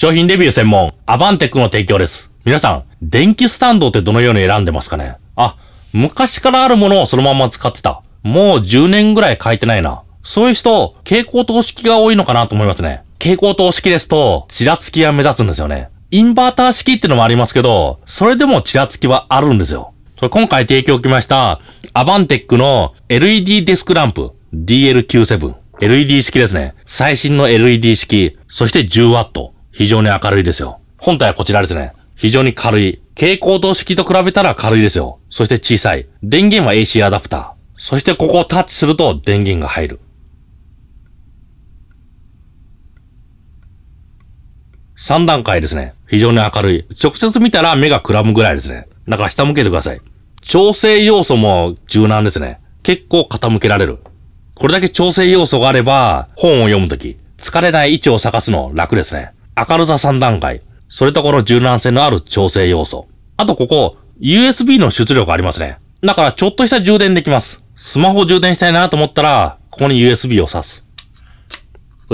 商品レビュー専門、アバンテックの提供です。皆さん、電気スタンドってどのように選んでますかねあ、昔からあるものをそのまま使ってた。もう10年ぐらい変えてないな。そういう人、蛍光灯式が多いのかなと思いますね。蛍光灯式ですと、ちらつきが目立つんですよね。インバーター式ってのもありますけど、それでもちらつきはあるんですよ。今回提供きました、アバンテックの LED デスクランプ DL97。LED 式ですね。最新の LED 式。そして 10W。非常に明るいですよ。本体はこちらですね。非常に軽い。蛍光灯式と比べたら軽いですよ。そして小さい。電源は AC アダプター。そしてここをタッチすると電源が入る。3段階ですね。非常に明るい。直接見たら目がくらむぐらいですね。だから下向けてください。調整要素も柔軟ですね。結構傾けられる。これだけ調整要素があれば、本を読むとき、疲れない位置を探すの楽ですね。明るさ3段階。それとこの柔軟性のある調整要素。あとここ、USB の出力ありますね。だからちょっとした充電できます。スマホ充電したいなと思ったら、ここに USB を挿す。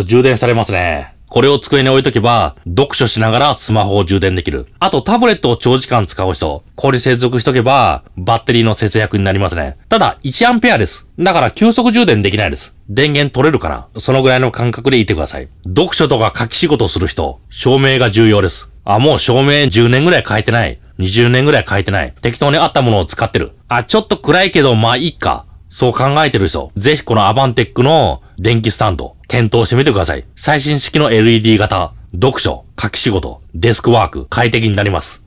充電されますね。これを机に置いとけば、読書しながらスマホを充電できる。あとタブレットを長時間使う人、これ接続しとけば、バッテリーの節約になりますね。ただ、1アンペアです。だから急速充電できないです。電源取れるから、そのぐらいの感覚でいてください。読書とか書き仕事する人、照明が重要です。あ、もう照明10年ぐらい変えてない。20年ぐらい変えてない。適当にあったものを使ってる。あ、ちょっと暗いけど、まあいいか。そう考えてる人、ぜひこのアバンテックの電気スタンド、検討してみてください。最新式の LED 型、読書、書き仕事、デスクワーク、快適になります。